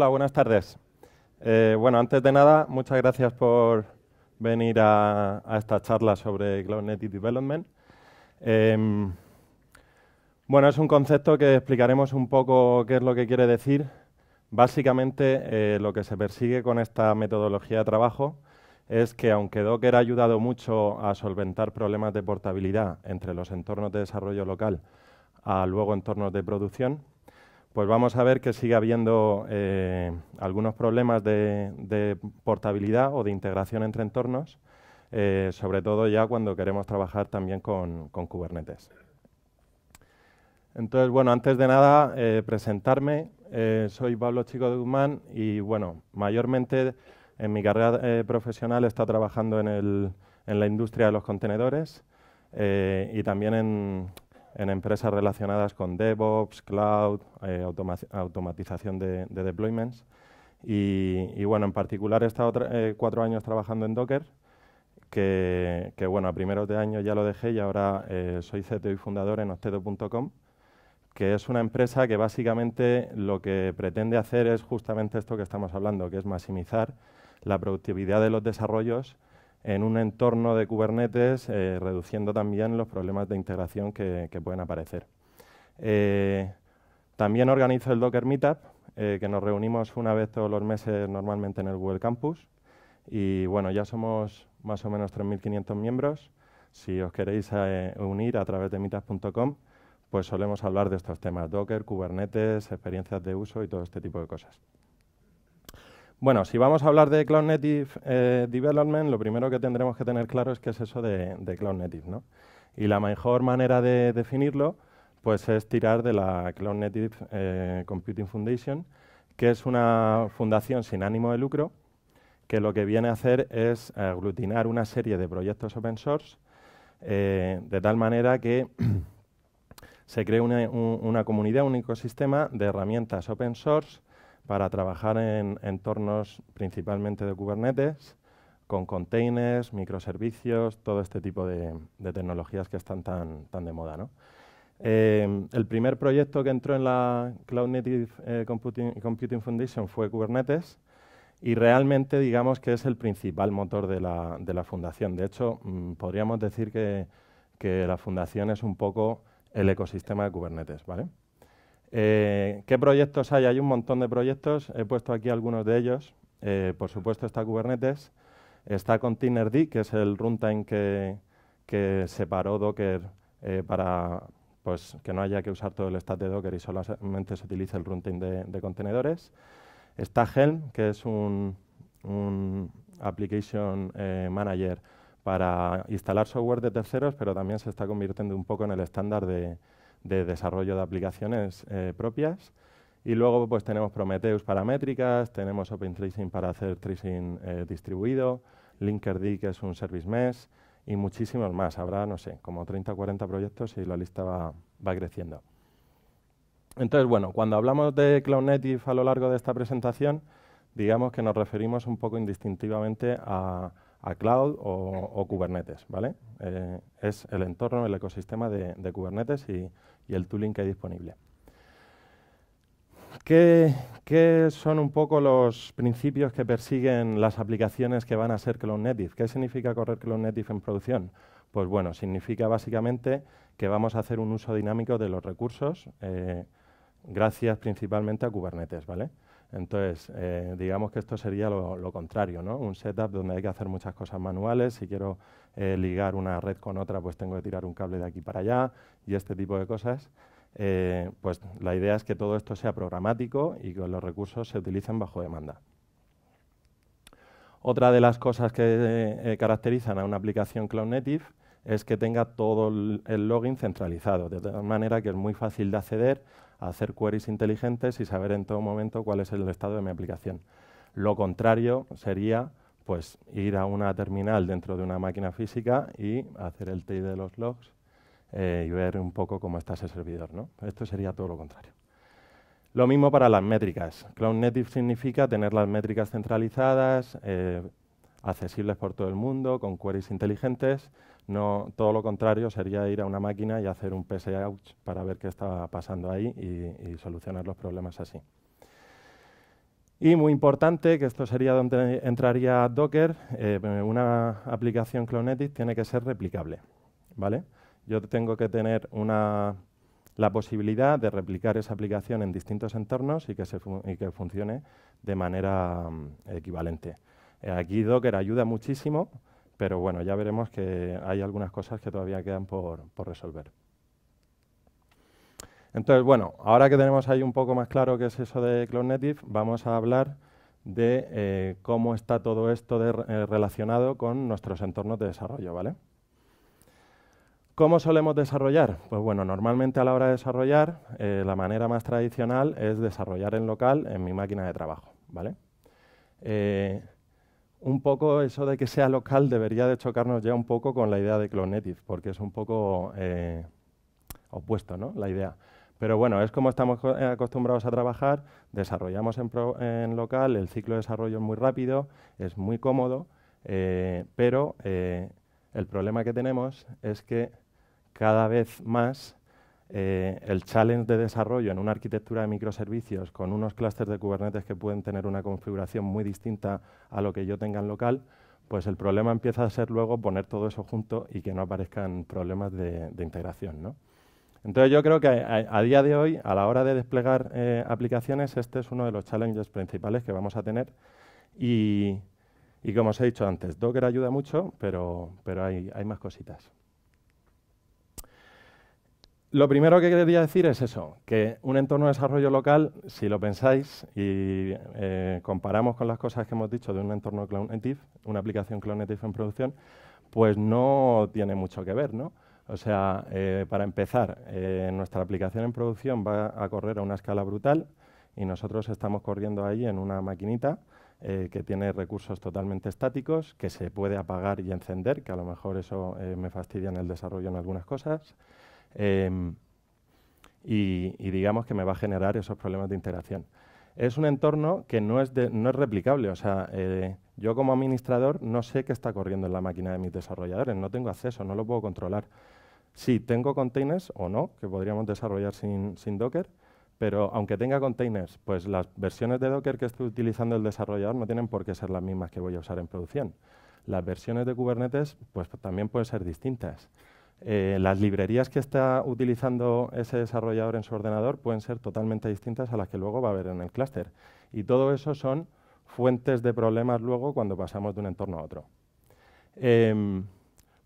Hola, buenas tardes. Eh, bueno, antes de nada, muchas gracias por venir a, esta charla sobre Cloud Native Development. Em, bueno, es un concepto que explicaremos un poco qué es lo que quiere decir. Básicamente, eh, lo que se persigue con esta metodología de trabajo es que, aunque Docker ha ayudado mucho a solventar problemas de portabilidad entre los entornos de desarrollo local a luego entornos de producción, pues vamos a ver que sigue habiendo eh, algunos problemas de, portabilidad o de integración entre entornos, eh, sobre todo ya cuando queremos trabajar también con, Kubernetes. Entonces, bueno, antes de nada, eh, presentarme. soy Pablo Chico de Guzmán y, bueno, mayormente en mi carrera profesional está trabajando en, la industria de los contenedores y también en en empresas relacionadas con DevOps, cloud, eh, automatización de, deployments. Y, bueno, en particular he estado eh, cuatro años trabajando en Docker, que, bueno, a primeros de año ya lo dejé y ahora eh, soy CTO y fundador en Octeto.com, que es una empresa que básicamente lo que pretende hacer es justamente esto que estamos hablando, que es maximizar la productividad de los desarrollos en un entorno de Kubernetes, eh, reduciendo también los problemas de integración que, pueden aparecer. Eh, también organizo el Docker Meetup, eh, que nos reunimos una vez todos los meses normalmente en el Google Campus. Y bueno, ya somos más o menos 3.500 miembros. Si os queréis unir a través de meetup.com, pues solemos hablar de estos temas, Docker, Kubernetes, experiencias de uso y todo este tipo de cosas. Bueno, si vamos a hablar de Cloud Native eh, Development, lo primero que tendremos que tener claro es qué es eso de, Cloud Native. ¿no? Y la mejor manera de definirlo pues es tirar de la Cloud Native eh, Computing Foundation, que es una fundación sin ánimo de lucro, que lo que viene a hacer es aglutinar una serie de proyectos open source, eh, de tal manera que se cree una comunidad, un ecosistema de herramientas open source para trabajar en entornos principalmente de Kubernetes, con containers, microservicios, todo este tipo de, tecnologías que están tan, de moda. Em, el primer proyecto que entró en la Cloud Native eh, Computing, Foundation fue Kubernetes y realmente digamos que es el principal motor de la, fundación. De hecho, mm, podríamos decir que, que, la fundación es un poco el ecosistema de Kubernetes. ¿vale? Eh, ¿Qué proyectos hay? Hay un montón de proyectos, he puesto aquí algunos de ellos. Eh, por supuesto está Kubernetes, está Containerd, que es el runtime que, separó Docker eh, para pues, que no haya que usar todo el stack de Docker y solamente se utiliza el runtime de, contenedores. Está Helm, que es un application manager para instalar software de terceros, pero también se está convirtiendo un poco en el estándar de, de desarrollo de aplicaciones eh, propias. Y luego pues tenemos Prometheus para métricas, tenemos Open Tracing para hacer tracing eh, distribuido, Linkerd que es un service mesh y muchísimos más. Habrá, no sé, como 30 o 40 proyectos y la lista va, creciendo. Entonces, bueno, cuando hablamos de Cloud Native a lo largo de esta presentación, digamos que nos referimos un poco indistintivamente a, cloud o, Kubernetes, ¿vale? Eh, es el entorno, el ecosistema de, de Kubernetes y y el tooling que hay disponible. ¿Qué, son un poco los principios que persiguen las aplicaciones que van a ser Cloud Native? ¿Qué significa correr Cloud Native en producción? Pues bueno, significa básicamente que vamos a hacer un uso dinámico de los recursos, eh, gracias principalmente a Kubernetes, ¿vale? Entonces, eh, digamos que esto sería lo, contrario, ¿no? Un setup donde hay que hacer muchas cosas manuales. Si quiero eh, ligar una red con otra, pues tengo que tirar un cable de aquí para allá y este tipo de cosas. Eh, pues la idea es que todo esto sea programático y que los recursos se utilicen bajo demanda. Otra de las cosas que caracterizan a una aplicación Cloud Native es que tenga todo el login centralizado, de tal manera que es muy fácil de acceder hacer queries inteligentes y saber en todo momento cuál es el estado de mi aplicación. Lo contrario sería pues, ir a una terminal dentro de una máquina física y hacer el TI de los logs eh, y ver un poco cómo está ese servidor. ¿no? Esto sería todo lo contrario. Lo mismo para las métricas. Cloud Native significa tener las métricas centralizadas, eh, accesibles por todo el mundo, con queries inteligentes, no, todo lo contrario sería ir a una máquina y hacer un PS para ver qué está pasando ahí y, solucionar los problemas así. Y muy importante, que esto sería donde entraría Docker, eh, una aplicación Clonetics tiene que ser replicable. ¿vale? Yo tengo que tener una, la posibilidad de replicar esa aplicación en distintos entornos y que, se y que funcione de manera mm, equivalente. Eh, aquí Docker ayuda muchísimo pero bueno, ya veremos que hay algunas cosas que todavía quedan por, resolver. Entonces, bueno, ahora que tenemos ahí un poco más claro qué es eso de Cloud Native, vamos a hablar de eh, cómo está todo esto eh, relacionado con nuestros entornos de desarrollo, ¿vale? ¿Cómo solemos desarrollar? Pues bueno, normalmente a la hora de desarrollar, eh, la manera más tradicional es desarrollar en local en mi máquina de trabajo, ¿vale? un poco eso de que sea local debería de chocarnos ya un poco con la idea de Native, porque es un poco eh, opuesto, ¿no? La idea. Pero bueno, es como estamos eh, acostumbrados a trabajar, desarrollamos en, local, el ciclo de desarrollo es muy rápido, es muy cómodo, eh, pero el problema que tenemos es que cada vez más eh, el challenge de desarrollo en una arquitectura de microservicios con unos clústeres de Kubernetes que pueden tener una configuración muy distinta a lo que yo tenga en local, pues el problema empieza a ser luego poner todo eso junto y que no aparezcan problemas de, integración. Entonces yo creo que a, día de hoy, a la hora de desplegar eh, aplicaciones, este es uno de los challenges principales que vamos a tener. Y, como os he dicho antes, Docker ayuda mucho, pero, pero hay más cositas. Lo primero que quería decir es eso, que un entorno de desarrollo local, si lo pensáis y eh, comparamos con las cosas que hemos dicho de un entorno cloud native, una aplicación cloud native en producción, pues no tiene mucho que ver, ¿no? O sea, eh, para empezar, eh, nuestra aplicación en producción va a correr a una escala brutal y nosotros estamos corriendo ahí en una maquinita que tiene recursos totalmente estáticos, que se puede apagar y encender, que a lo mejor eso me fastidia en el desarrollo en algunas cosas, Em, y, digamos que me va a generar esos problemas de interacción. Es un entorno que no es, replicable, o sea, eh, yo como administrador no sé qué está corriendo en la máquina de mis desarrolladores, no tengo acceso, no lo puedo controlar. Sí, tengo containers o no, que podríamos desarrollar sin, Docker, pero aunque tenga containers, pues las versiones de Docker que esté utilizando el desarrollador no tienen por qué ser las mismas que voy a usar en producción. Las versiones de Kubernetes, pues también pueden ser distintas. Eh, las librerías que está utilizando ese desarrollador en su ordenador pueden ser totalmente distintas a las que luego va a haber en el clúster. Y todo eso son fuentes de problemas luego cuando pasamos de un entorno a otro. Em,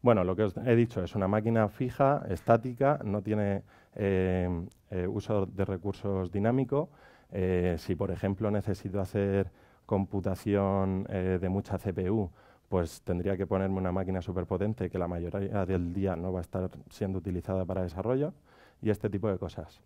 bueno, lo que os he dicho es una máquina fija, estática, no tiene em, eh, uso de recursos dinámico. Eh, si, por ejemplo, necesito hacer computación de mucha CPU, pues tendría que ponerme una máquina superpotente que la mayoría del día no va a estar siendo utilizada para desarrollo y este tipo de cosas.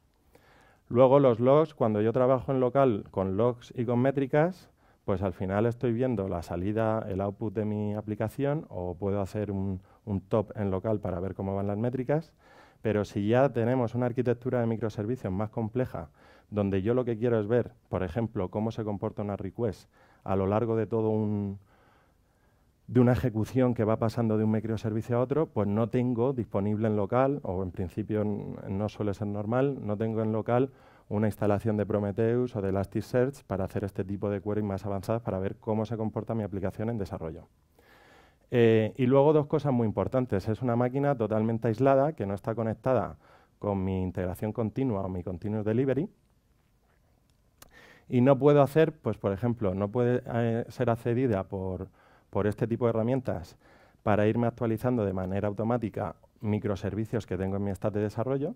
Luego los logs, cuando yo trabajo en local con logs y con métricas, pues al final estoy viendo la salida, el output de mi aplicación o puedo hacer un, top en local para ver cómo van las métricas, pero si ya tenemos una arquitectura de microservicios más compleja, donde yo lo que quiero es ver, por ejemplo, cómo se comporta una request a lo largo de todo un, de una ejecución que va pasando de un microservicio a otro, pues no tengo disponible en local, o en principio no suele ser normal, no tengo en local una instalación de Prometheus o de Elasticsearch para hacer este tipo de queries más avanzadas para ver cómo se comporta mi aplicación en desarrollo. Eh, y luego dos cosas muy importantes. Es una máquina totalmente aislada que no está conectada con mi integración continua o mi continuous delivery. Y no puedo hacer, pues por ejemplo, no puede eh, ser accedida por por este tipo de herramientas para irme actualizando de manera automática microservicios que tengo en mi estado de desarrollo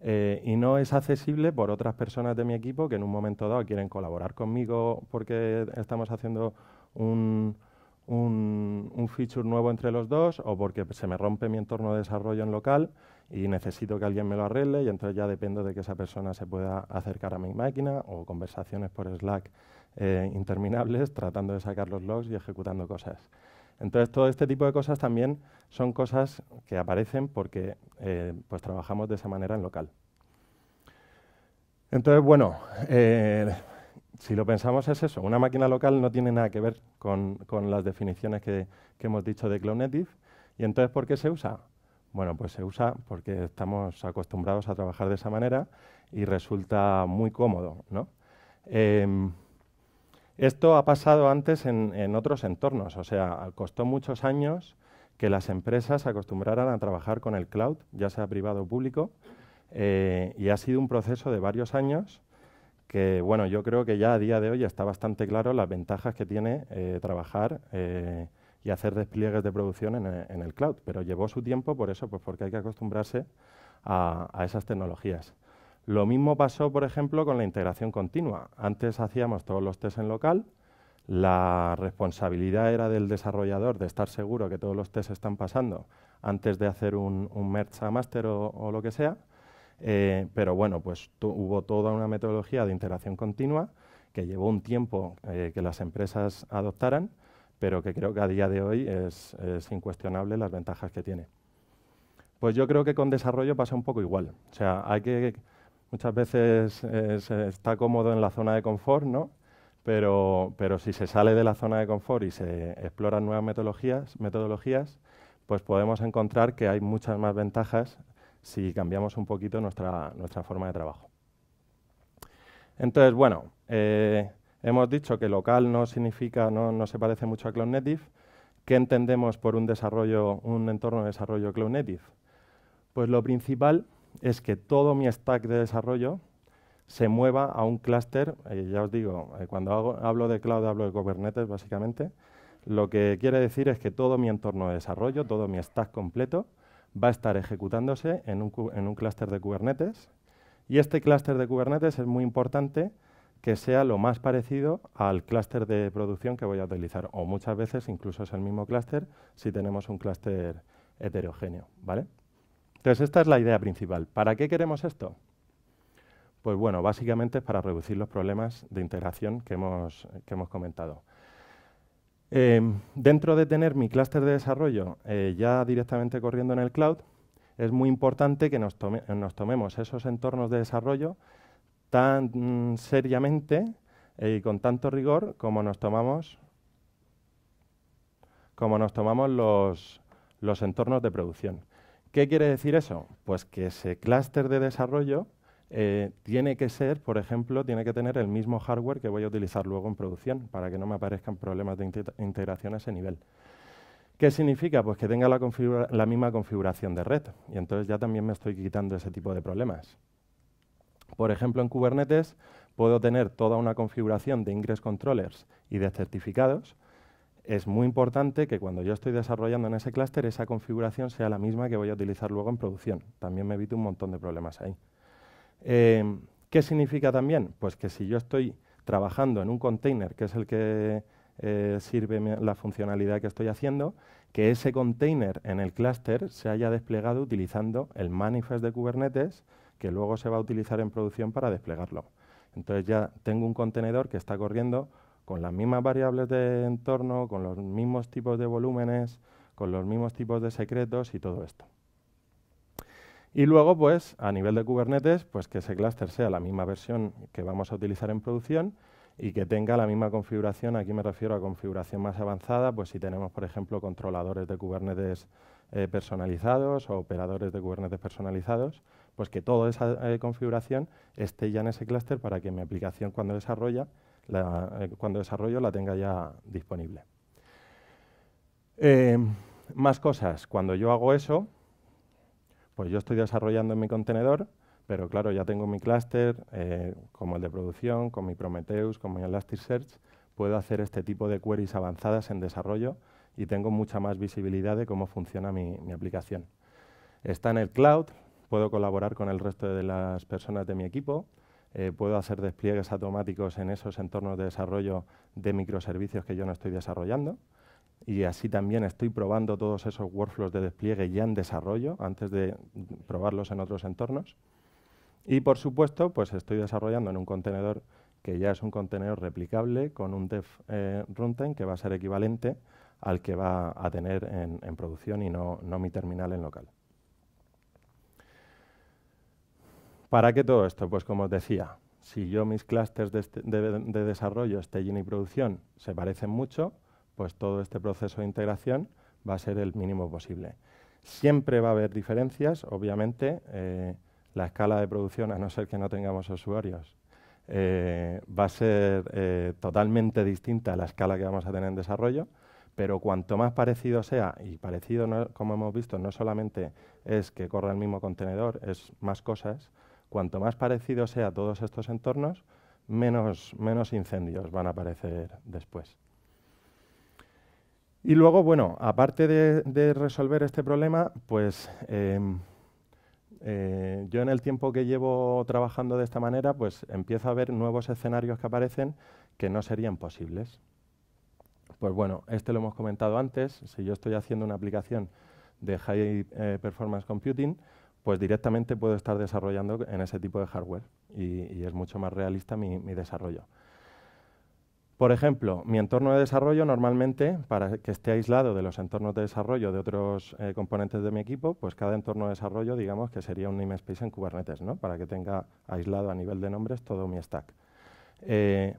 eh, y no es accesible por otras personas de mi equipo que en un momento dado quieren colaborar conmigo porque estamos haciendo un, un, feature nuevo entre los dos o porque se me rompe mi entorno de desarrollo en local y necesito que alguien me lo arregle y entonces ya dependo de que esa persona se pueda acercar a mi máquina o conversaciones por Slack eh, interminables tratando de sacar los logs y ejecutando cosas. Entonces, todo este tipo de cosas también son cosas que aparecen porque eh, pues trabajamos de esa manera en local. Entonces, bueno, eh, si lo pensamos es eso, una máquina local no tiene nada que ver con, las definiciones que, hemos dicho de Cloud Native. ¿Y entonces por qué se usa? Bueno, pues se usa porque estamos acostumbrados a trabajar de esa manera y resulta muy cómodo, ¿no? Em, esto ha pasado antes en, otros entornos, o sea, costó muchos años que las empresas acostumbraran a trabajar con el cloud, ya sea privado o público, eh, y ha sido un proceso de varios años que, bueno, yo creo que ya a día de hoy está bastante claro las ventajas que tiene eh, trabajar eh, y hacer despliegues de producción en, el cloud, pero llevó su tiempo por eso, pues porque hay que acostumbrarse a esas tecnologías. Lo mismo pasó, por ejemplo, con la integración continua. Antes hacíamos todos los test en local, la responsabilidad era del desarrollador de estar seguro que todos los test están pasando antes de hacer un, un a master o, lo que sea. Eh, pero bueno, pues hubo toda una metodología de integración continua que llevó un tiempo eh, que las empresas adoptaran, pero que creo que a día de hoy es, es incuestionable las ventajas que tiene. Pues yo creo que con desarrollo pasa un poco igual. O sea, hay que Muchas veces eh, está cómodo en la zona de confort, ¿no? Pero, si se sale de la zona de confort y se exploran nuevas metodologías, metodologías, pues podemos encontrar que hay muchas más ventajas si cambiamos un poquito nuestra, forma de trabajo. Entonces, bueno, eh, hemos dicho que local no significa, no, se parece mucho a Cloud Native. ¿Qué entendemos por un desarrollo, un entorno de desarrollo Cloud Native? Pues lo principal es que todo mi stack de desarrollo se mueva a un clúster, eh, ya os digo, eh, cuando hablo de cloud hablo de Kubernetes básicamente, lo que quiere decir es que todo mi entorno de desarrollo, todo mi stack completo, va a estar ejecutándose en un, en un clúster de Kubernetes. Y este clúster de Kubernetes es muy importante que sea lo más parecido al clúster de producción que voy a utilizar, o muchas veces incluso es el mismo clúster si tenemos un clúster heterogéneo, ¿vale? Entonces, esta es la idea principal. ¿Para qué queremos esto? Pues bueno, básicamente es para reducir los problemas de integración que hemos, comentado. Em, dentro de tener mi clúster de desarrollo eh, ya directamente corriendo en el cloud, es muy importante que nos, tomemos esos entornos de desarrollo tan mm, seriamente eh, y con tanto rigor como nos tomamos, como nos tomamos los entornos de producción. ¿Qué quiere decir eso? Pues que ese clúster de desarrollo eh, tiene que ser, por ejemplo, tiene que tener el mismo hardware que voy a utilizar luego en producción para que no me aparezcan problemas de integración a ese nivel. ¿Qué significa? Pues que tenga la, la, misma configuración de red y entonces ya también me estoy quitando ese tipo de problemas. Por ejemplo, en Kubernetes puedo tener toda una configuración de ingress controllers y de certificados es muy importante que cuando yo estoy desarrollando en ese clúster, esa configuración sea la misma que voy a utilizar luego en producción. También me evito un montón de problemas ahí. Em, ¿Qué significa también? Pues que si yo estoy trabajando en un container, que es el que eh, sirve la funcionalidad que estoy haciendo, que ese container en el clúster se haya desplegado utilizando el manifest de Kubernetes, que luego se va a utilizar en producción para desplegarlo. Entonces ya tengo un contenedor que está corriendo con las mismas variables de entorno, con los mismos tipos de volúmenes, con los mismos tipos de secretos y todo esto. Y luego, pues, a nivel de Kubernetes, pues que ese clúster sea la misma versión que vamos a utilizar en producción y que tenga la misma configuración. Aquí me refiero a configuración más avanzada, pues si tenemos, por ejemplo, controladores de Kubernetes eh, personalizados o operadores de Kubernetes personalizados, pues que toda esa eh, configuración esté ya en ese clúster para que mi aplicación cuando desarrolla eh, cuando desarrollo la tenga ya disponible. Eh, más cosas, cuando yo hago eso, pues yo estoy desarrollando en mi contenedor, pero claro, ya tengo mi clúster, eh, como el de producción, con mi Prometheus, con mi Elasticsearch, puedo hacer este tipo de queries avanzadas en desarrollo y tengo mucha más visibilidad de cómo funciona mi aplicación. Está en el cloud, puedo colaborar con el resto de las personas de mi equipo, eh, puedo hacer despliegues automáticos en esos entornos de desarrollo de microservicios que yo no estoy desarrollando. Y así también estoy probando todos esos workflows de despliegue ya en desarrollo antes de probarlos en otros entornos. Y por supuesto, pues estoy desarrollando en un contenedor que ya es un contenedor replicable con un dev eh, runtime que va a ser equivalente al que va a tener en, producción y no mi terminal en local. ¿Para qué todo esto? Pues como os decía, si yo mis clústeres este, de, desarrollo, staging y producción se parecen mucho, pues todo este proceso de integración va a ser el mínimo posible. Siempre va a haber diferencias, obviamente, eh, la escala de producción, a no ser que no tengamos usuarios, eh, va a ser eh, totalmente distinta a la escala que vamos a tener en desarrollo, pero cuanto más parecido sea, y parecido, como hemos visto, no solamente es que corra el mismo contenedor, es más cosas, Cuanto más parecido sea a todos estos entornos, menos, incendios van a aparecer después. Y luego, bueno, aparte de, resolver este problema, pues em, eh, yo en el tiempo que llevo trabajando de esta manera, pues empiezo a ver nuevos escenarios que aparecen que no serían posibles. Pues bueno, este lo hemos comentado antes, si yo estoy haciendo una aplicación de High eh, Performance Computing, pues directamente puedo estar desarrollando en ese tipo de hardware y, es mucho más realista mi, desarrollo. Por ejemplo, mi entorno de desarrollo normalmente, para que esté aislado de los entornos de desarrollo de otros eh, componentes de mi equipo, pues cada entorno de desarrollo, digamos que sería un namespace en Kubernetes, ¿no? para que tenga aislado a nivel de nombres todo mi stack. Eh,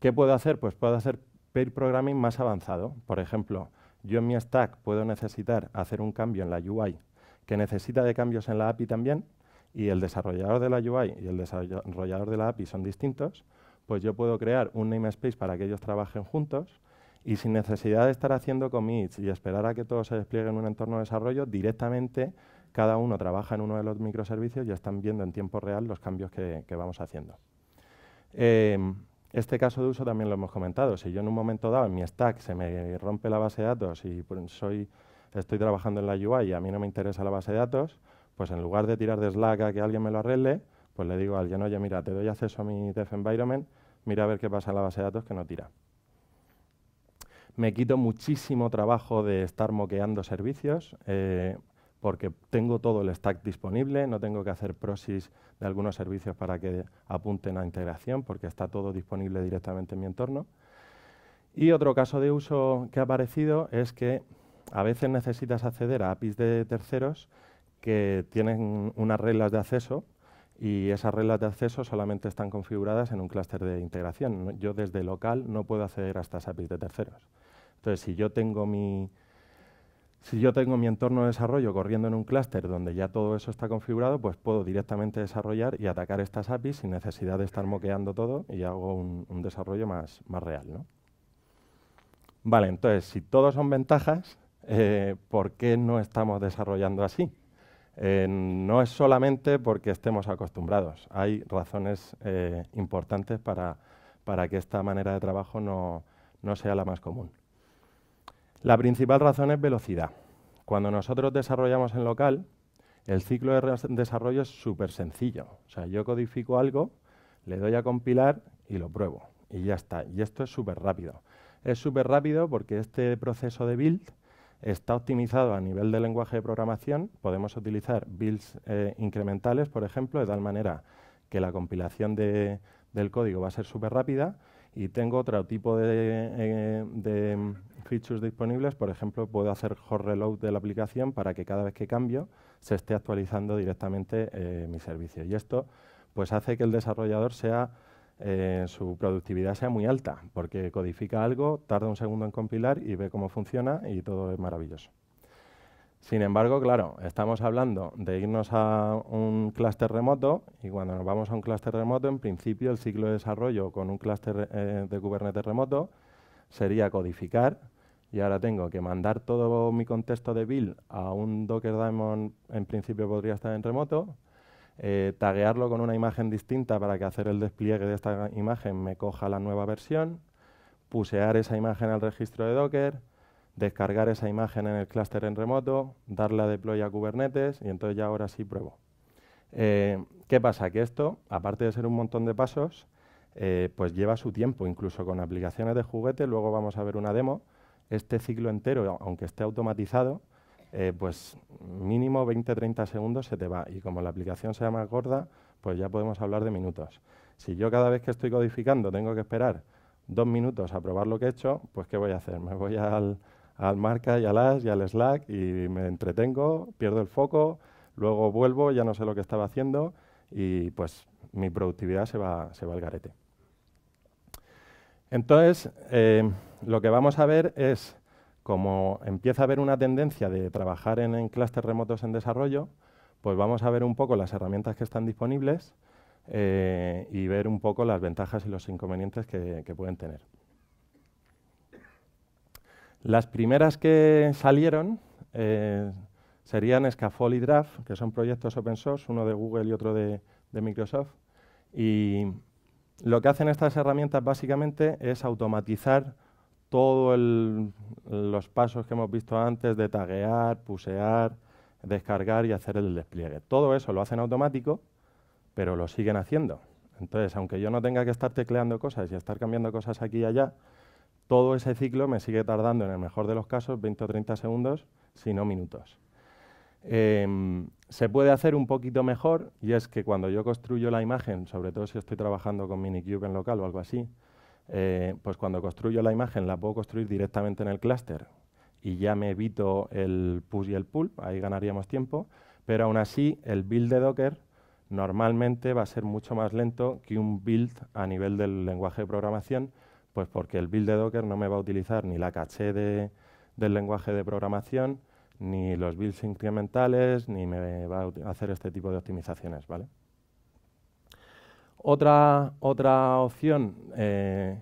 ¿Qué puedo hacer? Pues puedo hacer pair programming más avanzado. Por ejemplo, yo en mi stack puedo necesitar hacer un cambio en la UI que necesita de cambios en la API también, y el desarrollador de la UI y el desarrollador de la API son distintos, pues yo puedo crear un namespace para que ellos trabajen juntos y sin necesidad de estar haciendo commits y esperar a que todo se despliegue en un entorno de desarrollo, directamente cada uno trabaja en uno de los microservicios y están viendo en tiempo real los cambios que, vamos haciendo. Eh, este caso de uso también lo hemos comentado. Si yo en un momento dado en mi stack se me rompe la base de datos y pues, soy estoy trabajando en la UI y a mí no me interesa la base de datos, pues en lugar de tirar de Slack a que alguien me lo arregle, pues le digo a alguien, oye, mira, te doy acceso a mi dev environment, mira a ver qué pasa en la base de datos que no tira. Me quito muchísimo trabajo de estar moqueando servicios, eh, porque tengo todo el stack disponible, no tengo que hacer proxies de algunos servicios para que apunten a integración, porque está todo disponible directamente en mi entorno. Y otro caso de uso que ha aparecido es que a veces necesitas acceder a APIs de terceros que tienen unas reglas de acceso y esas reglas de acceso solamente están configuradas en un clúster de integración. Yo desde local no puedo acceder a estas APIs de terceros. Entonces, si yo tengo mi, si yo tengo mi entorno de desarrollo corriendo en un clúster donde ya todo eso está configurado, pues puedo directamente desarrollar y atacar estas APIs sin necesidad de estar moqueando todo y hago un, desarrollo más, más real. Vale, entonces, si todo son ventajas, eh, por qué no estamos desarrollando así. Eh, no es solamente porque estemos acostumbrados, hay razones eh, importantes para, que esta manera de trabajo no, no sea la más común. La principal razón es velocidad. Cuando nosotros desarrollamos en local, el ciclo de desarrollo es súper sencillo. O sea, yo codifico algo, le doy a compilar y lo pruebo. Y ya está. Y esto es súper rápido. Es súper rápido porque este proceso de build Está optimizado a nivel de lenguaje de programación. Podemos utilizar builds eh, incrementales, por ejemplo, de tal manera que la compilación del código va a ser súper rápida y tengo otro tipo eh, de, features disponibles. Por ejemplo, puedo hacer hot reload de la aplicación para que cada vez que cambio se esté actualizando directamente eh, mi servicio. Y esto pues hace que el desarrollador sea eh, su productividad sea muy alta, porque codifica algo, tarda un segundo en compilar y ve cómo funciona y todo es maravilloso. Sin embargo, claro, estamos hablando de irnos a un clúster remoto y cuando nos vamos a un clúster remoto, en principio el ciclo de desarrollo con un clúster eh, de Kubernetes remoto sería codificar y ahora tengo que mandar todo mi contexto de build a un Docker Daemon, en principio podría estar en remoto, eh, taguearlo con una imagen distinta para que hacer el despliegue de esta imagen me coja la nueva versión, pusear esa imagen al registro de Docker, descargar esa imagen en el clúster en remoto, darle a deploy a Kubernetes y entonces ya ahora sí pruebo. Eh, ¿Qué pasa? Que esto, aparte de ser un montón de pasos, eh, pues lleva su tiempo, incluso con aplicaciones de juguete, luego vamos a ver una demo, este ciclo entero, aunque esté automatizado, eh, pues mínimo 20-30 segundos se te va. Y como la aplicación sea más gorda, pues ya podemos hablar de minutos. Si yo cada vez que estoy codificando tengo que esperar dos minutos a probar lo que he hecho, pues ¿qué voy a hacer? Me voy al, marca y al as y al slack y me entretengo, pierdo el foco, luego vuelvo, ya no sé lo que estaba haciendo y pues mi productividad se va, al garete. Entonces, eh, lo que vamos a ver es como empieza a haber una tendencia de trabajar en, clústeres remotos en desarrollo, pues vamos a ver un poco las herramientas que están disponibles eh, y ver un poco las ventajas y los inconvenientes que, pueden tener. Las primeras que salieron eh, serían Scaffold y Draft, que son proyectos open source, uno de Google y otro de, de Microsoft. Y lo que hacen estas herramientas básicamente es automatizar todos los pasos que hemos visto antes de taguear, pusear, descargar y hacer el despliegue. Todo eso lo hacen automático, pero lo siguen haciendo. Entonces, aunque yo no tenga que estar tecleando cosas y estar cambiando cosas aquí y allá, todo ese ciclo me sigue tardando, en el mejor de los casos, 20 o 30 segundos, si no minutos. Em, se puede hacer un poquito mejor y es que cuando yo construyo la imagen, sobre todo si estoy trabajando con Minikube en local o algo así, eh, pues cuando construyo la imagen la puedo construir directamente en el clúster y ya me evito el push y el pull, ahí ganaríamos tiempo, pero aún así el build de Docker normalmente va a ser mucho más lento que un build a nivel del lenguaje de programación, pues porque el build de Docker no me va a utilizar ni la caché del lenguaje de programación, ni los builds incrementales, ni me va a hacer este tipo de optimizaciones, ¿vale? Otra, opción eh,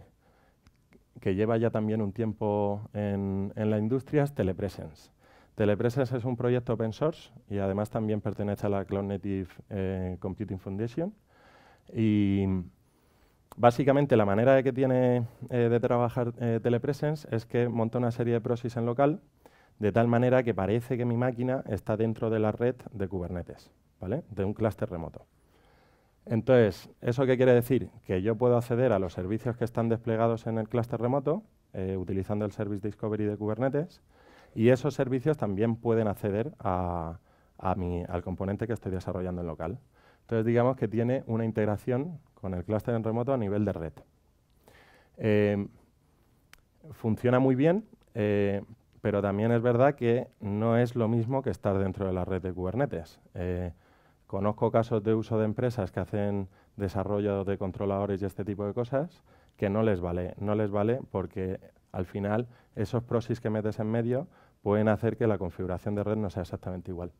que lleva ya también un tiempo en, la industria es Telepresence. Telepresence es un proyecto open source y además también pertenece a la Cloud Native eh, Computing Foundation. Y básicamente la manera de que tiene eh, de trabajar Telepresence es que monta una serie de proxies en local de tal manera que parece que mi máquina está dentro de la red de Kubernetes, ¿vale? de un clúster remoto. Entonces, ¿eso qué quiere decir? Que yo puedo acceder a los servicios que están desplegados en el clúster remoto, eh, utilizando el Service Discovery de Kubernetes, y esos servicios también pueden acceder al componente que estoy desarrollando en local. Entonces, digamos que tiene una integración con el clúster en remoto a nivel de red. Eh, funciona muy bien, eh, pero también es verdad que no es lo mismo que estar dentro de la red de Kubernetes. Conozco casos de uso de empresas que hacen desarrollo de controladores y este tipo de cosas que no les vale, no les vale porque al final esos proxies que metes en medio pueden hacer que la configuración de red no sea exactamente igual.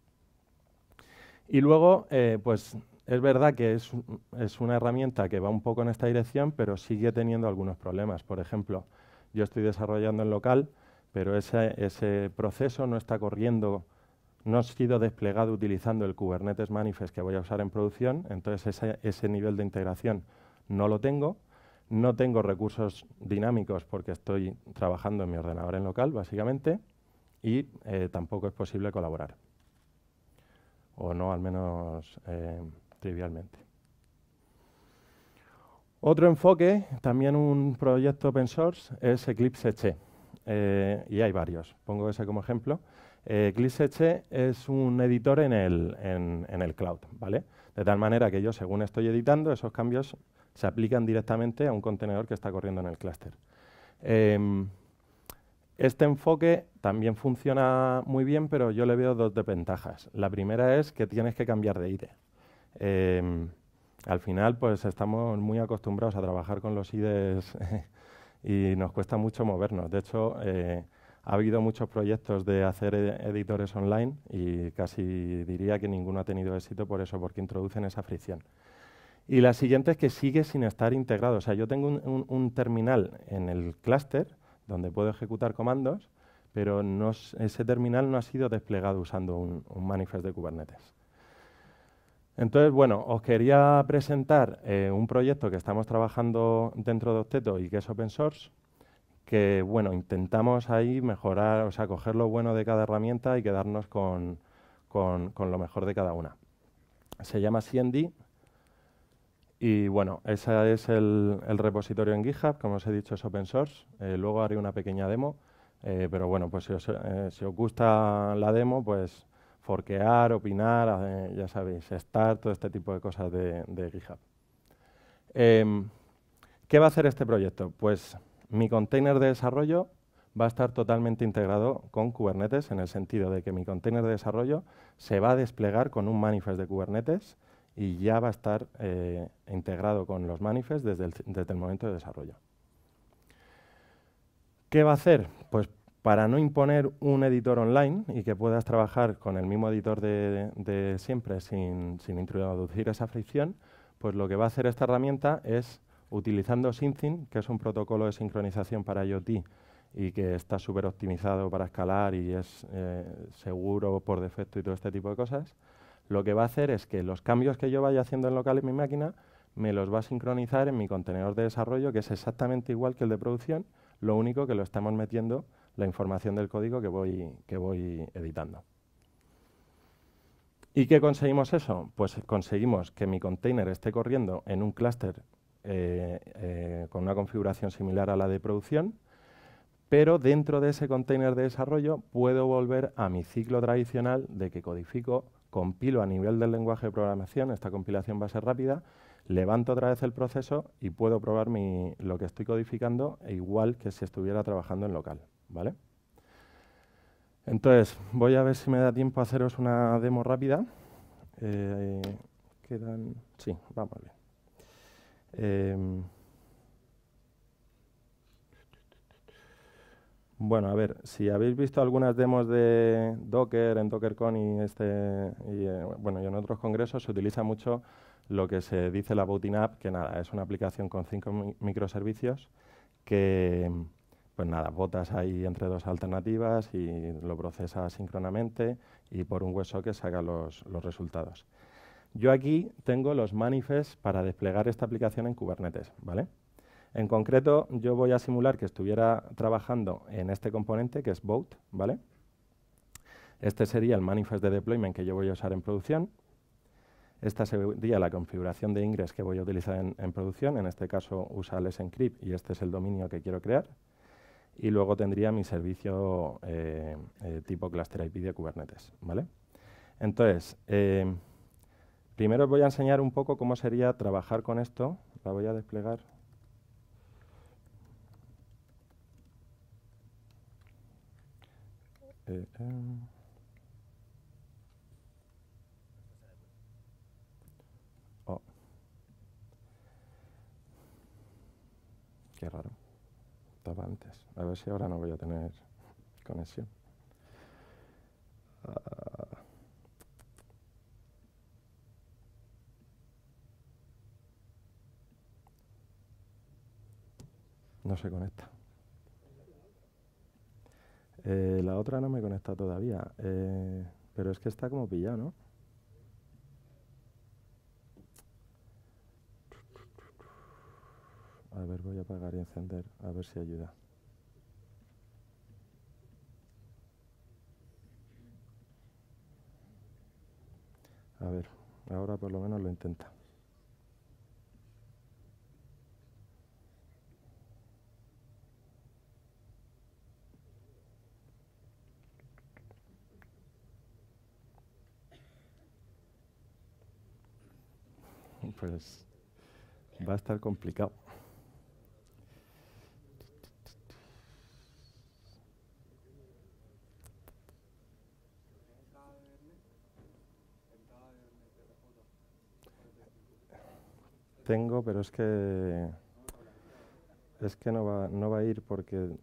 Y luego, eh, pues es verdad que es, una herramienta que va un poco en esta dirección, pero sigue teniendo algunos problemas. Por ejemplo, yo estoy desarrollando en local, pero ese, ese proceso no está corriendo no sido desplegado utilizando el Kubernetes Manifest que voy a usar en producción, entonces ese, nivel de integración no lo tengo. No tengo recursos dinámicos porque estoy trabajando en mi ordenador en local, básicamente, y eh, tampoco es posible colaborar. O no, al menos eh, trivialmente. Otro enfoque, también un proyecto open source, es Eclipse Che. Eh, y hay varios. Pongo ese como ejemplo eh, es un editor en el, cloud, ¿vale? De tal manera que yo, según estoy editando, esos cambios se aplican directamente a un contenedor que está corriendo en el clúster. Em, este enfoque también funciona muy bien, pero yo le veo dos desventajas. La primera es que tienes que cambiar de IDE. Em, al final, pues estamos muy acostumbrados a trabajar con los IDEs y nos cuesta mucho movernos. De hecho, eh, ha habido muchos proyectos de hacer editores online y casi diría que ninguno ha tenido éxito por eso, porque introducen esa fricción. Y la siguiente es que sigue sin estar integrado. O sea, yo tengo un, terminal en el clúster donde puedo ejecutar comandos, pero ese terminal no ha sido desplegado usando un, manifest de Kubernetes. Entonces, bueno, os quería presentar eh, un proyecto que estamos trabajando dentro de Octeto y que es open source, que bueno, intentamos ahí mejorar, o sea, coger lo bueno de cada herramienta y quedarnos con, lo mejor de cada una. Se llama CND y bueno, ese es el, repositorio en GitHub, como os he dicho, es open source. Eh, luego haré una pequeña demo, eh, pero bueno, pues eh, si os, gusta la demo, pues forquear, opinar, ya sabéis, estar, todo este tipo de cosas de, de GitHub. Em, ¿Qué va a hacer este proyecto? Pues mi container de desarrollo va a estar totalmente integrado con Kubernetes en el sentido de que mi container de desarrollo se va a desplegar con un manifest de Kubernetes y ya va a estar eh, integrado con los manifest desde el, momento de desarrollo. ¿Qué va a hacer? Pues para no imponer un editor online y que puedas trabajar con el mismo editor de, siempre sin introducir esa fricción, pues lo que va a hacer esta herramienta es utilizando Synthin, que es un protocolo de sincronización para IoT y que está súper optimizado para escalar y es eh, seguro por defecto y todo este tipo de cosas, lo que va a hacer es que los cambios que yo vaya haciendo en local en mi máquina me los va a sincronizar en mi contenedor de desarrollo, que es exactamente igual que el de producción, lo único que lo estamos metiendo la información del código que voy, que voy editando. ¿Y qué conseguimos eso? Pues conseguimos que mi container esté corriendo en un clúster eh, eh, con una configuración similar a la de producción, pero dentro de ese container de desarrollo puedo volver a mi ciclo tradicional de que codifico, compilo a nivel del lenguaje de programación, esta compilación va a ser rápida, levanto otra vez el proceso y puedo probar mi, lo que estoy codificando igual que si estuviera trabajando en local. ¿vale? Entonces, voy a ver si me da tiempo a haceros una demo rápida. Eh, quedan... Sí, vamos bien. Em, bueno, a ver, si habéis visto algunas demos de Docker en DockerCon y, este, y, eh, bueno, y en otros congresos, se utiliza mucho lo que se dice la Booting App, que nada, es una aplicación con cinco microservicios que, pues nada, botas ahí entre dos alternativas y lo procesa sincronamente y por un hueso que saca los, los resultados. Yo aquí tengo los manifests para desplegar esta aplicación en Kubernetes, ¿vale? En concreto, yo voy a simular que estuviera trabajando en este componente que es Boat, ¿vale? Este sería el manifest de deployment que yo voy a usar en producción. Esta sería la configuración de ingress que voy a utilizar en, producción. En este caso usa en encrypt y este es el dominio que quiero crear. Y luego tendría mi servicio eh, eh, tipo cluster IP de Kubernetes, ¿vale? Entonces, eh, Primero os voy a enseñar un poco cómo sería trabajar con esto. La voy a desplegar. Eh, eh. Oh. Qué raro. Estaba antes. A ver si ahora no voy a tener conexión. Ah. No se conecta. Eh, la otra no me conecta todavía. Eh, pero es que está como pillado, ¿no? A ver, voy a apagar y encender, a ver si ayuda. A ver, ahora por lo menos lo intenta. pues va a estar complicado. Tengo, pero es que es que no va, no va a ir porque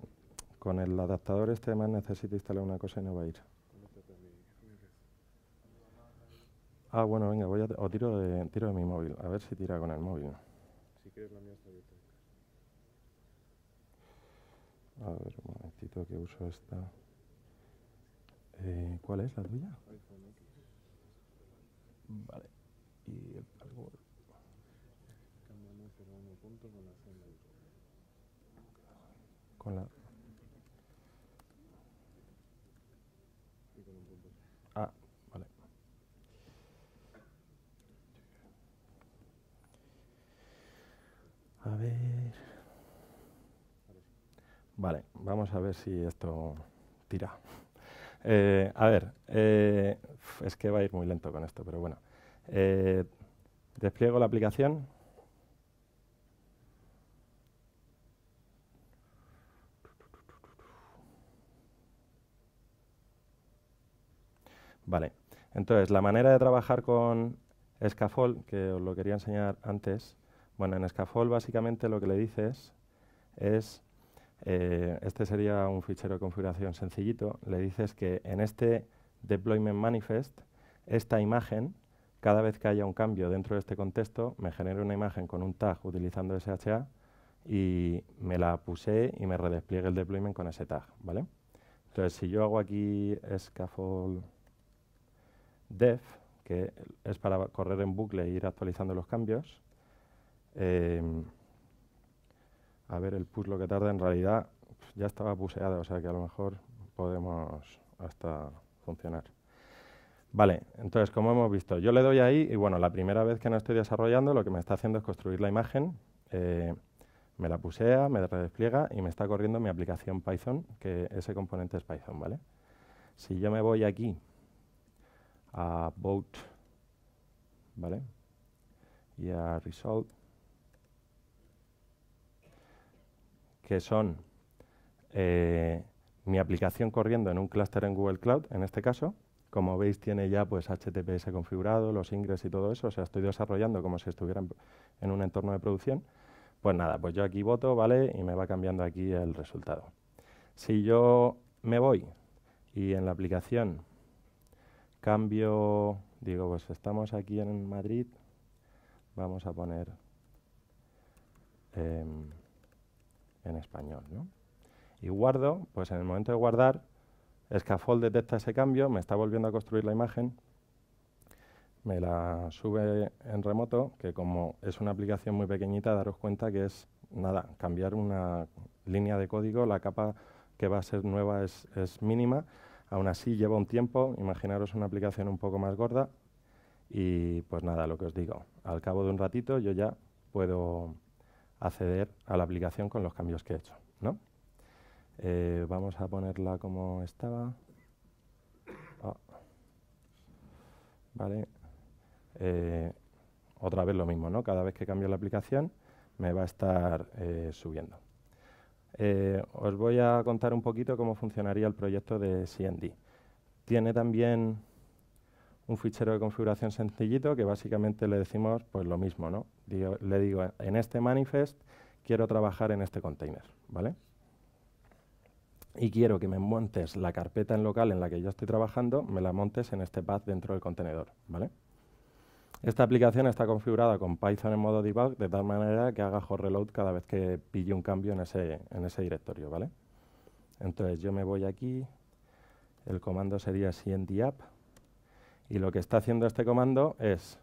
con el adaptador este más necesito instalar una cosa y no va a ir. Ah, bueno, venga, voy a o tiro de, tiro de mi móvil. A ver si tira con el móvil. Si quieres la mía está abierta. A ver, un momentito que uso esta. Eh, ¿Cuál es la tuya? Vale. Y el password. Con la... A ver. Vale, vamos a ver si esto tira. Eh, a ver, eh, es que va a ir muy lento con esto, pero bueno. Eh, despliego la aplicación. Vale, entonces la manera de trabajar con Scaffold, que os lo quería enseñar antes, bueno, en Scaffold básicamente lo que le dices es, eh, este sería un fichero de configuración sencillito, le dices que en este deployment manifest, esta imagen, cada vez que haya un cambio dentro de este contexto, me genere una imagen con un tag utilizando SHA y me la puse y me redespliegue el deployment con ese tag, ¿vale? Entonces, si yo hago aquí scaffold dev, que es para correr en bucle e ir actualizando los cambios, Em, a ver, el push lo que tarda en realidad ya estaba puseado, o sea que a lo mejor podemos hasta funcionar. Vale, entonces como hemos visto, yo le doy ahí y bueno, la primera vez que no estoy desarrollando lo que me está haciendo es construir la imagen, eh, me la pusea, me redespliega y me está corriendo mi aplicación Python, que ese componente es Python, ¿vale? Si yo me voy aquí a vote ¿vale? Y a Result, que son eh, mi aplicación corriendo en un clúster en Google Cloud, en este caso. Como veis, tiene ya pues HTTPS configurado, los ingres y todo eso. O sea, estoy desarrollando como si estuviera en un entorno de producción. Pues nada, pues yo aquí voto, ¿vale? Y me va cambiando aquí el resultado. Si yo me voy y en la aplicación cambio, digo, pues estamos aquí en Madrid, vamos a poner... Em, en español. Y guardo, pues en el momento de guardar, Scaffold detecta ese cambio, me está volviendo a construir la imagen, me la sube en remoto, que como es una aplicación muy pequeñita, daros cuenta que es, nada, cambiar una línea de código, la capa que va a ser nueva es, es mínima, aún así lleva un tiempo, imaginaros una aplicación un poco más gorda, y pues nada, lo que os digo, al cabo de un ratito yo ya puedo acceder a la aplicación con los cambios que he hecho. ¿no? Eh, vamos a ponerla como estaba. Ah. Vale. Eh, otra vez lo mismo, ¿no? Cada vez que cambio la aplicación me va a estar eh, subiendo. os voy a contar un poquito cómo funcionaría el proyecto de CND. Tiene también un fichero de configuración sencillito que básicamente le decimos pues lo mismo, ¿no? le digo, en este manifest quiero trabajar en este container, ¿vale? Y quiero que me montes la carpeta en local en la que yo estoy trabajando, me la montes en este path dentro del contenedor, ¿vale? Esta aplicación está configurada con Python en modo debug de tal manera que haga hot reload cada vez que pille un cambio en ese, en ese directorio, ¿vale? Entonces yo me voy aquí, el comando sería cndapp, y lo que está haciendo este comando es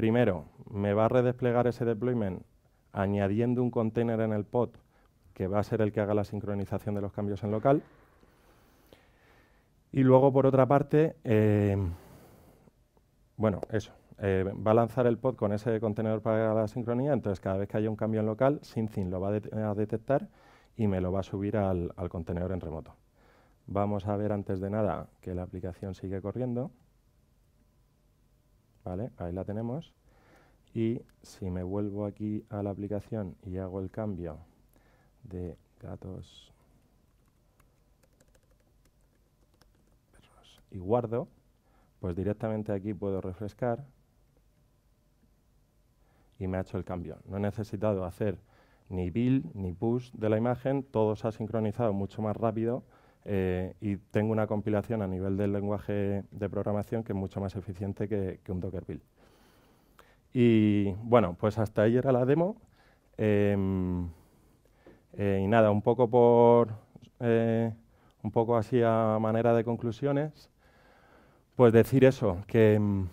Primero, me va a redesplegar ese deployment añadiendo un container en el pod que va a ser el que haga la sincronización de los cambios en local. Y luego, por otra parte, eh, bueno, eso, eh, va a lanzar el pod con ese contenedor para la sincronía, entonces cada vez que haya un cambio en local, SynCin lo va a, detectar y me lo va a subir al contenedor en remoto. Vamos a ver antes de nada que la aplicación sigue corriendo. ¿vale? Ahí la tenemos. Y si me vuelvo aquí a la aplicación y hago el cambio de gatos, perros y guardo, pues directamente aquí puedo refrescar y me ha hecho el cambio. No he necesitado hacer ni build ni push de la imagen, todo se ha sincronizado mucho más rápido eh, y tengo una compilación a nivel del lenguaje de programación que es mucho más eficiente que, un Docker Build. Y bueno, pues hasta ahí era la demo. Em, eh, y nada, un poco por eh, un poco así a manera de conclusiones, pues decir eso, que, em,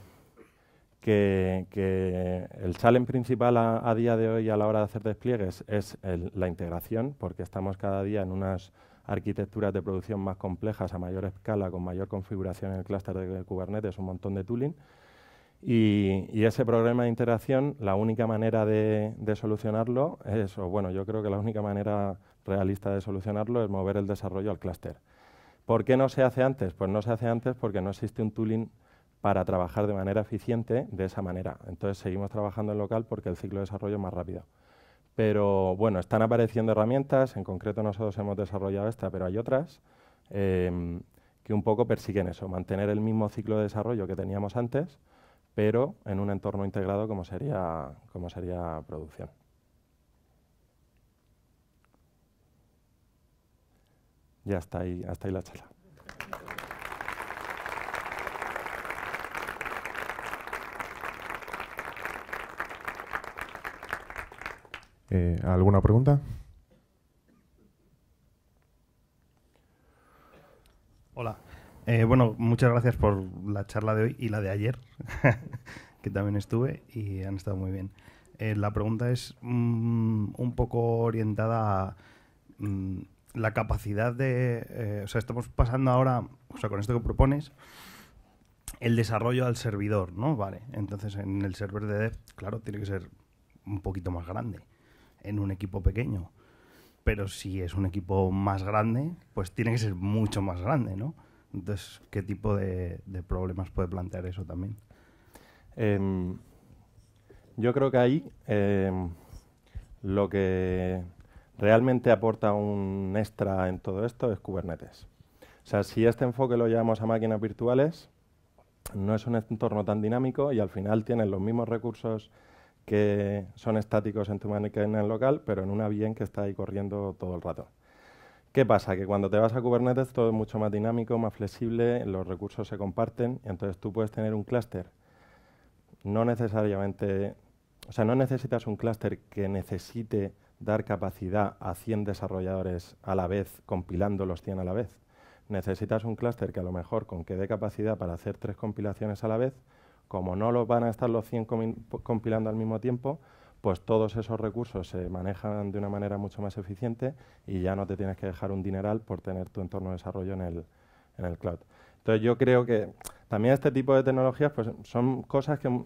que, el challenge principal a, día de hoy a la hora de hacer despliegues es la integración, porque estamos cada día en unas arquitecturas de producción más complejas a mayor escala, con mayor configuración en el clúster de Kubernetes, un montón de tooling. Y, ese problema de interacción, la única manera de, de solucionarlo es, o bueno, yo creo que la única manera realista de solucionarlo es mover el desarrollo al clúster. ¿Por qué no se hace antes? Pues no se hace antes porque no existe un tooling para trabajar de manera eficiente de esa manera. Entonces seguimos trabajando en local porque el ciclo de desarrollo es más rápido. Pero bueno, están apareciendo herramientas, en concreto nosotros hemos desarrollado esta, pero hay otras em, que un poco persiguen eso, mantener el mismo ciclo de desarrollo que teníamos antes, pero en un entorno integrado como sería, como sería producción. Ya está ahí, hasta ahí la charla. Eh, ¿Alguna pregunta? Hola. Eh, bueno, muchas gracias por la charla de hoy y la de ayer, que también estuve y han estado muy bien. Eh, la pregunta es mm, un poco orientada a mm, la capacidad de... o sea, estamos pasando ahora, o sea, con esto que propones, el desarrollo al servidor, ¿no? Vale. Entonces, en el server de dev, claro, tiene que ser un poquito más grande en un equipo pequeño. Pero si es un equipo más grande, pues tiene que ser mucho más grande, ¿no? Entonces, ¿qué tipo de, problemas puede plantear eso también? Em, yo creo que ahí em, lo que realmente aporta un extra en todo esto es Kubernetes. O sea, si este enfoque lo llevamos a máquinas virtuales, no es un entorno tan dinámico y al final tienen los mismos recursos que son estáticos en tu máquina local, pero en una bien que está ahí corriendo todo el rato. ¿Qué pasa? Que cuando te vas a Kubernetes todo es mucho más dinámico, más flexible, los recursos se comparten, entonces tú puedes tener un clúster. No necesariamente, o sea, no necesitas un clúster que necesite dar capacidad a 100 desarrolladores a la vez, compilando los 100 a la vez. Necesitas un clúster que a lo mejor con que dé capacidad para hacer tres compilaciones a la vez, como no los van a estar los 100 compilando al mismo tiempo, pues todos esos recursos se manejan de una manera mucho más eficiente y ya no te tienes que dejar un dineral por tener tu entorno de desarrollo en el, cloud. Entonces yo creo que también este tipo de tecnologías pues, son cosas que mm,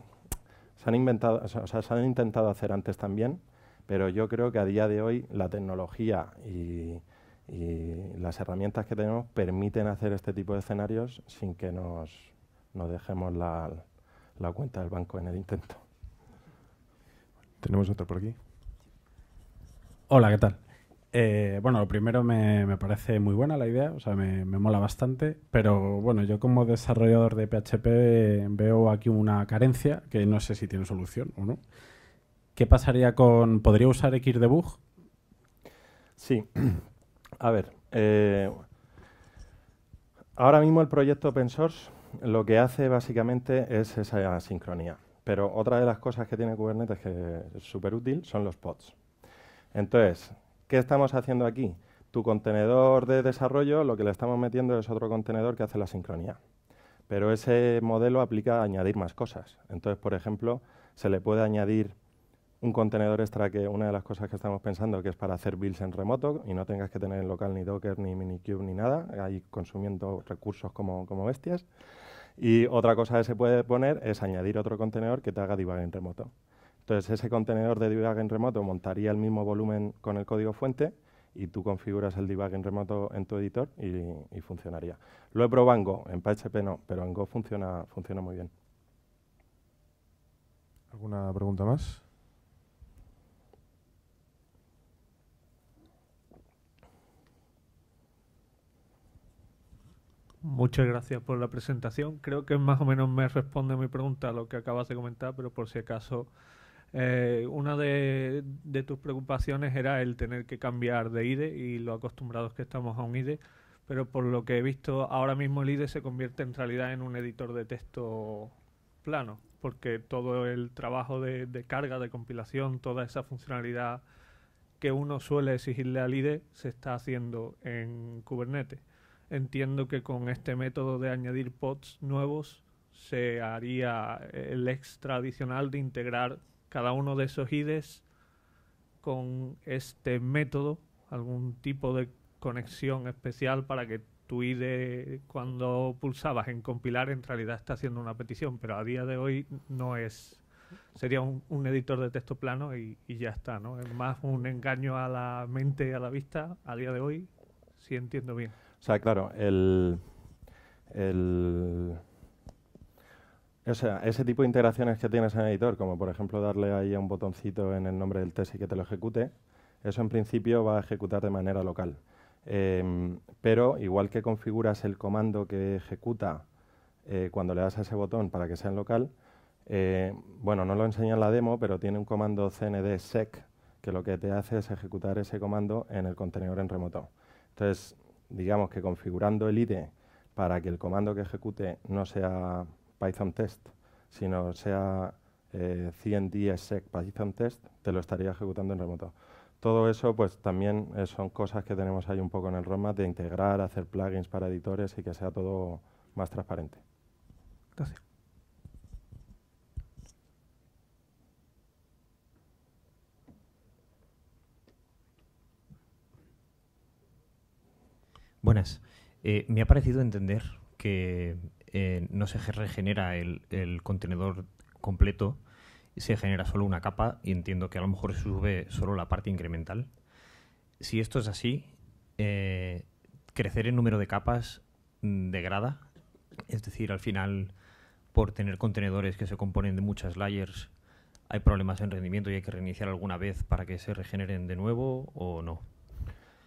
se han, inventado, se han intentado hacer antes también, pero yo creo que a día de hoy la tecnología y, las herramientas que tenemos permiten hacer este tipo de escenarios sin que nos dejemos la, la cuenta del banco en el intento. Tenemos otro por aquí. Hola, ¿qué tal? Eh, bueno, lo primero me, parece muy buena la idea, o sea, me, mola bastante, pero bueno, yo como desarrollador de PHP eh, veo aquí una carencia que no sé si tiene solución o no. ¿Qué pasaría con... ¿Podría usar Xdebug? Sí. A ver, eh, ahora mismo el proyecto open source lo que hace básicamente es esa sincronía. Pero otra de las cosas que tiene Kubernetes que es súper útil son los pods. Entonces, ¿qué estamos haciendo aquí? Tu contenedor de desarrollo, lo que le estamos metiendo es otro contenedor que hace la sincronía. Pero ese modelo aplica a añadir más cosas. Entonces, por ejemplo, se le puede añadir un contenedor extra que una de las cosas que estamos pensando que es para hacer builds en remoto y no tengas que tener en local ni Docker, ni Minikube, ni nada, ahí consumiendo recursos como, bestias. Y otra cosa que se puede poner es añadir otro contenedor que te haga debug en remoto. Entonces ese contenedor de debug en remoto montaría el mismo volumen con el código fuente y tú configuras el debug en remoto en tu editor y, funcionaría. Lo he probado en Go, en PHP no, pero en Go funciona, funciona muy bien. ¿Alguna pregunta más? Muchas gracias por la presentación. Creo que más o menos me responde a mi pregunta lo que acabas de comentar, pero por si acaso, eh, una de, tus preocupaciones era el tener que cambiar de IDE y lo acostumbrados que estamos a un IDE, pero por lo que he visto, ahora mismo el IDE se convierte en realidad en un editor de texto plano, porque todo el trabajo de, de carga, de compilación, toda esa funcionalidad que uno suele exigirle al IDE se está haciendo en Kubernetes Entiendo que con este método de añadir pods nuevos se haría el extra adicional de integrar cada uno de esos IDs con este método, algún tipo de conexión especial para que tu ID cuando pulsabas en compilar en realidad está haciendo una petición, pero a día de hoy no es. Sería un, editor de texto plano y, ya está, ¿no? Es más un engaño a la mente y a la vista a día de hoy, si entiendo bien. O sea, claro, el, o sea, ese tipo de integraciones que tienes en el editor, como por ejemplo darle ahí a un botoncito en el nombre del test y que te lo ejecute, eso en principio va a ejecutar de manera local. Em, pero igual que configuras el comando que ejecuta eh, cuando le das a ese botón para que sea en local, eh, bueno, no lo enseña en la demo, pero tiene un comando cnd sec, que lo que te hace es ejecutar ese comando en el contenedor en remoto. Entonces, digamos que configurando el IDE para que el comando que ejecute no sea Python test, sino sea eh, exec Python test, te lo estaría ejecutando en remoto. Todo eso pues también eh, son cosas que tenemos ahí un poco en el Roma de integrar, hacer plugins para editores y que sea todo más transparente. Gracias. Buenas. Eh, me ha parecido entender que eh, no se regenera el, contenedor completo, se genera solo una capa y entiendo que a lo mejor se sube solo la parte incremental. Si esto es así, eh, crecer el número de capas mm, degrada, es decir, al final por tener contenedores que se componen de muchas layers, hay problemas en rendimiento y hay que reiniciar alguna vez para que se regeneren de nuevo o no.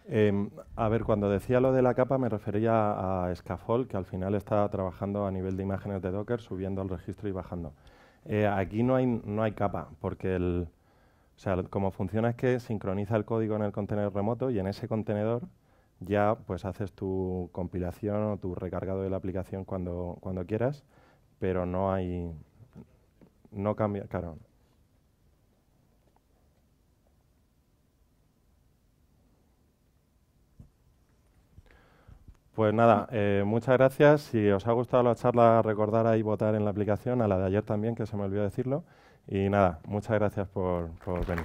Em, a ver, cuando decía lo de la capa me refería a Scaffold, que al final está trabajando a nivel de imágenes de Docker, subiendo al registro y bajando. Eh, aquí no hay, no hay capa, porque el, o sea, como funciona es que sincroniza el código en el contenedor remoto y en ese contenedor ya pues haces tu compilación o tu recargado de la aplicación cuando, cuando quieras, pero no hay, no cambia, claro, Pues nada, eh, muchas gracias. Si os ha gustado la charla, recordar ahí votar en la aplicación, a la de ayer también, que se me olvidó decirlo. Y nada, muchas gracias por venir.